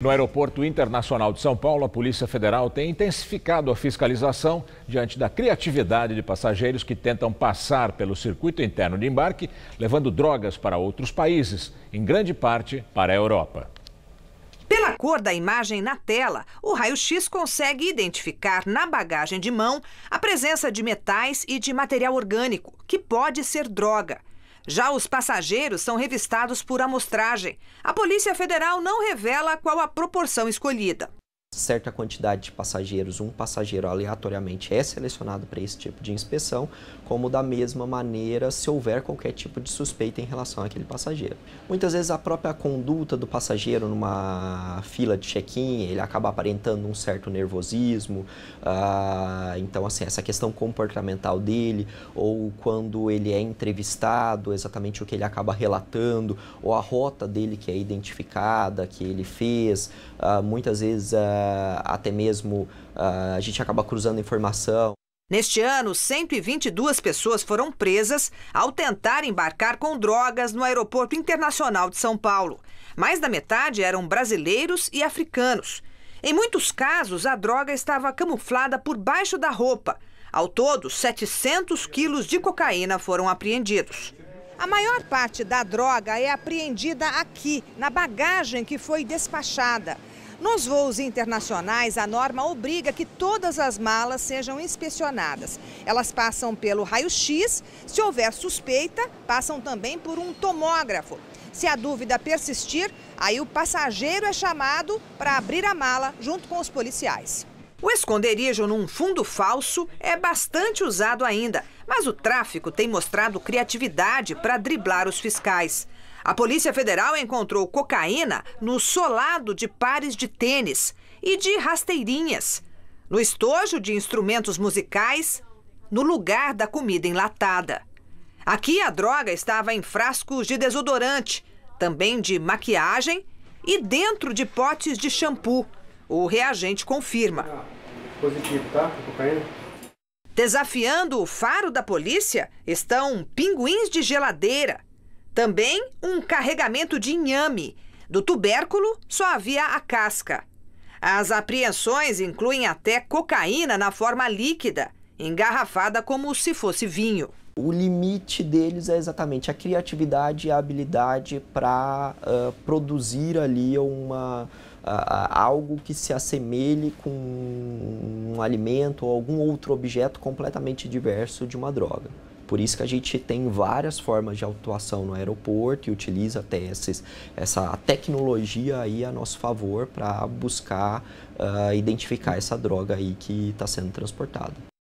No Aeroporto Internacional de São Paulo, a Polícia Federal tem intensificado a fiscalização diante da criatividade de passageiros que tentam passar pelo circuito interno de embarque, levando drogas para outros países, em grande parte para a Europa. Pela cor da imagem na tela, o raio-x consegue identificar na bagagem de mão a presença de metais e de material orgânico, que pode ser droga. Já os passageiros são revistados por amostragem. A Polícia Federal não revela qual a proporção escolhida certa quantidade de passageiros, um passageiro aleatoriamente é selecionado para esse tipo de inspeção, como da mesma maneira se houver qualquer tipo de suspeita em relação àquele passageiro. Muitas vezes a própria conduta do passageiro numa fila de check-in, ele acaba aparentando um certo nervosismo, ah, então assim, essa questão comportamental dele, ou quando ele é entrevistado, exatamente o que ele acaba relatando, ou a rota dele que é identificada, que ele fez, ah, muitas vezes ah, ah, até mesmo ah, a gente acaba cruzando informação. Neste ano, 122 pessoas foram presas ao tentar embarcar com drogas no Aeroporto Internacional de São Paulo. Mais da metade eram brasileiros e africanos. Em muitos casos, a droga estava camuflada por baixo da roupa. Ao todo, 700 quilos de cocaína foram apreendidos. A maior parte da droga é apreendida aqui, na bagagem que foi despachada. Nos voos internacionais, a norma obriga que todas as malas sejam inspecionadas. Elas passam pelo raio-x, se houver suspeita, passam também por um tomógrafo. Se a dúvida persistir, aí o passageiro é chamado para abrir a mala junto com os policiais. O esconderijo num fundo falso é bastante usado ainda, mas o tráfico tem mostrado criatividade para driblar os fiscais. A Polícia Federal encontrou cocaína no solado de pares de tênis e de rasteirinhas, no estojo de instrumentos musicais, no lugar da comida enlatada. Aqui a droga estava em frascos de desodorante, também de maquiagem e dentro de potes de shampoo. O reagente confirma. Ah, positivo, tá? Cocaína. Desafiando o faro da polícia estão pinguins de geladeira, também um carregamento de inhame. Do tubérculo só havia a casca. As apreensões incluem até cocaína na forma líquida, engarrafada como se fosse vinho. O limite deles é exatamente a criatividade e a habilidade para uh, produzir ali uma, uh, algo que se assemelhe com um alimento ou algum outro objeto completamente diverso de uma droga. Por isso que a gente tem várias formas de autuação no aeroporto e utiliza até esses, essa tecnologia aí a nosso favor para buscar uh, identificar essa droga aí que está sendo transportada.